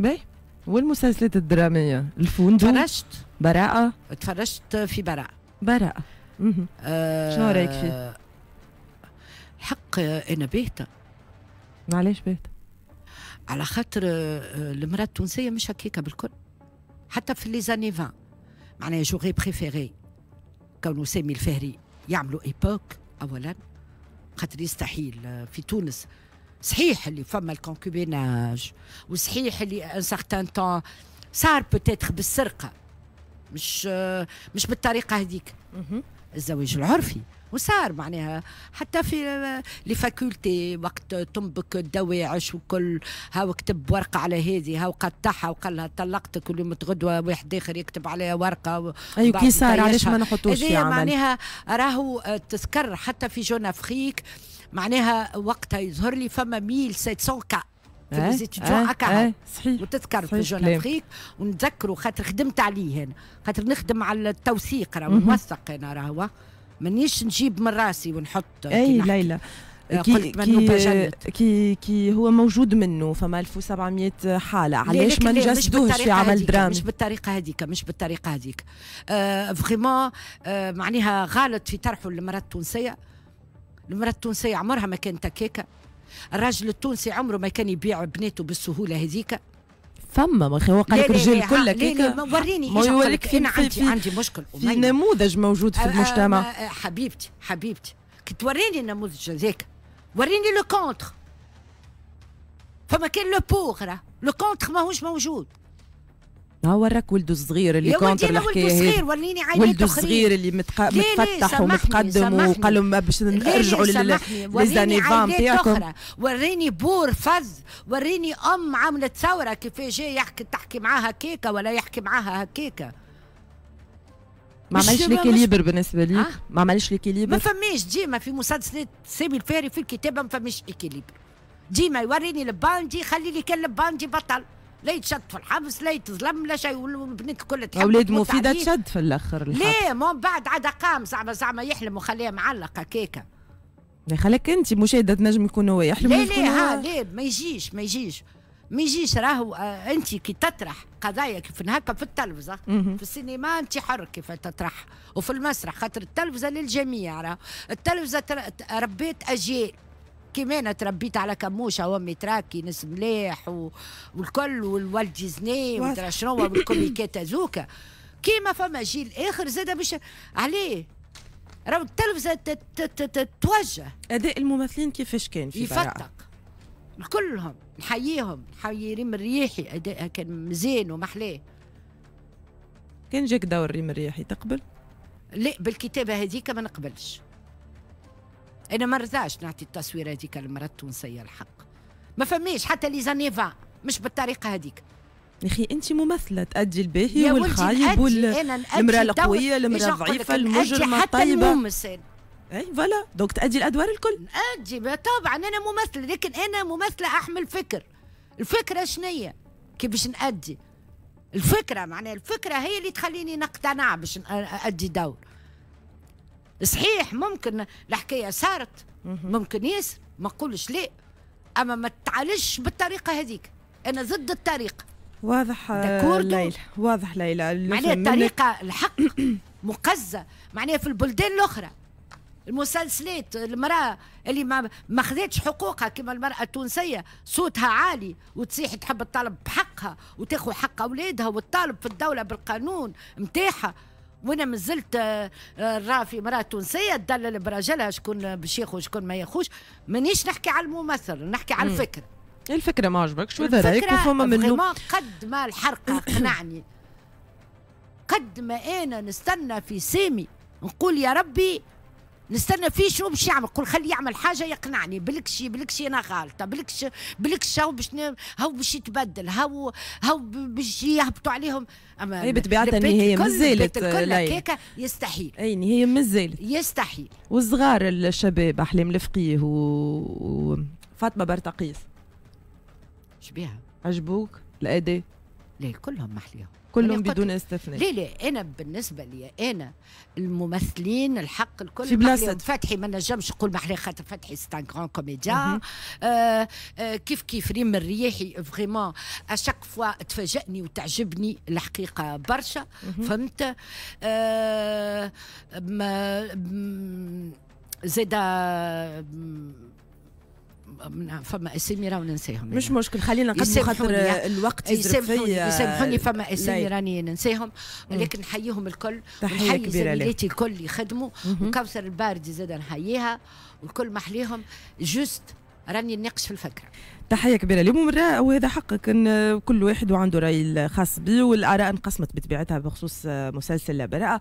باهي والمسلسلات الدراميه الفندق تفرجت براءه تفرجت في براءه براءه آه، شنو رايك فيه؟ الحق آه، انا باهته علاش باهته؟ على خاطر آه، المراه التونسيه مش هكيكه بالكل حتى في لي زاني 20 معناها جوغي بريفيري كونو سامي الفهري يعملوا ايبوك اولا خاطر يستحيل في تونس صحيح اللي فما الكونكوبيناج وصحيح اللي ان سارتان تون صار بوتيتر بالسرقه مش مش بالطريقه هذيك الزواج العرفي وصار معناها حتى في لي فاكولتي وقت تنبك الدواعش وكل هاو كتب ورقه على هذه هاو قطعها وقال لها طلقتك يوم غدوه واحد اخر يكتب عليها ورقه اي أيوة، كي صار علاش ما نحطوش في عمل معناها راهو تذكر حتى في جون افريك معناها وقتها يظهر لي فما 1700 كا إيه؟ في لي زيتيديون إيه؟ إيه؟ صحيح وتذكر في جون افريك ونتذكروا خاطر خدمت عليه انا خاطر نخدم على التوثيق راه نوثق انا راهو مانيش نجيب من راسي ونحط اي ليلى كي آه، كي, كي كي هو موجود منه فما 1700 حاله علاش ما نجسدوهش في عمل درامي مش بالطريقه هذيك مش بالطريقه هذيك فريمون آه, آه معناها غلط في طرحه للمراه التونسيه المرأة التونسية عمرها ما كانت هكاكا الراجل التونسي عمره ما كان يبيع بناته بالسهولة هذيك فما ما هو قال لك الرجال كلها كيكا وريني ما يوريك في انا عندي عندي مشكل في نموذج موجود في آه، آه، المجتمع آه، حبيبتي حبيبتي كي توريني النموذج هذاك وريني لو كونتر فما كان لو بوغ لو كونتر ماهوش موجود ها وراك ولده الصغير اللي كونتر الحكايه ولده الصغير وريني عينيه ولده الصغير اللي متق... متفتح ومتقدم وقال لهم باش نرجعوا للنظام تاعكم وريني بور فز وريني ام عملت ثوره كيف جاي يحكي تحكي معاها كيكه ولا يحكي معاها هكاكا آه. ما عملش ليكيليبر بالنسبه لي ما عملش ليكيليبر ما فماش ديما في مسلسلات سامي الفاري في الكتابه ما فماش ليكيليبر ديما يوريني الباندي خلي لي كان الباندي بطل لا يتشد في الحبس لا يتظلم لا شيء والبنات الكل تحب اولاد مفيده تشد في الاخر لا من بعد عاد قام زعما زعما يحلم وخليها معلقه كيكه لا انت مشاهده نجم يكون هو يحلم ليه لا ها لا ما يجيش ما يجيش ما يجيش راهو آه انت كي تطرح قضايا كيف هكا في التلفزه في السينما انت حر كيف تطرح وفي المسرح خاطر التلفزه للجميع راهو التلفزه ربيت اجيال كمان تربيت على كموشه وامي تراكي ناس ملاح والكل والوالد ديزني وترى شنو والكوميكات هذوكا كيما فما جيل اخر زاد باش عليه راهو التلفزه تتوجه اداء الممثلين كيفاش كان في يفتق كلهم نحييهم نحيي ريم الرياحي ادائها كان مزين ومحلاه كان جاك دور ريم الرياحي تقبل؟ لا بالكتابه هذيك ما نقبلش انا ما رضاش نعطي التصوير هذيك المرأة التونسية الحق ما فماش حتى لي زانيفا مش بالطريقة هذيك يا اخي انت ممثله تادي الباهي والخايب والمراه القويه المراه الضعيفه المجرمه الطيبه اي فوالا دونك تادي الادوار الكل نادي طبعا انا ممثله لكن انا ممثله احمل فكر الفكره شنية كيفاش نادي الفكره معناها الفكره هي اللي تخليني نقتنع باش نادي دور صحيح ممكن الحكايه صارت ممكن ياسر ما نقولش لا اما ما تعالجش بالطريقه هذيك انا ضد الطريقه واضح آه، ليلى واضح ليلى معناها الطريقه الحق مقزه معناها في البلدان الاخرى المسلسلات المراه اللي ما ما خذتش حقوقها كما المراه التونسيه صوتها عالي وتصيح تحب تطالب بحقها وتاخذ حق اولادها وتطالب في الدوله بالقانون نتاعها وانا مازلت آه، في مراه تونسيه تدلل براجلها شكون باش ياخذ شكون ما ياخذش مانيش نحكي على الممثل نحكي على الفكره إيه الفكره ما عجبكش واذا رايك وفما منه قد ما الحرقه قنعني قد ما انا نستنى في سامي نقول يا ربي نستنى فيه شو باش يعمل قول خليه يعمل حاجه يقنعني بلكشي بلكشي انا غالطه بلكش بلكش هو باش هو باش يتبدل هو هو باش يهبطوا عليهم اما هي بطبيعتها النهايه مازالت يستحيل اي نهايه مازالت يستحيل والصغار الشباب احلام الفقيه وفاطمه برتقيس شبيها عجبوك الاداء؟ لا كلهم محليهم كلهم بدون استثناء لا لا انا بالنسبه لي انا الممثلين الحق الكل في بلاصه فتحي ما نجمش نقول محلي خاطر فتحي سيت ان غران كوميديان آه آه كيف كيف ريم الرياحي فريمون اشاك فوا تفاجئني وتعجبني الحقيقه برشا فهمت آه ما فما اسامي راهو ننساهم مش مشكل خلينا نقدم خاطر الوقت يسامحوني فما اسامي راني ننساهم ولكن نحييهم الكل تحيه كبيره زميلاتي الكل اللي خدموا وكوثر الباردي زاد نحييها والكل محليهم جوست راني نناقش في الفكره تحيه كبيره اليوم وهذا حقك ان كل واحد وعنده راي خاص به والاراء انقسمت بطبيعتها بخصوص مسلسل لا براءه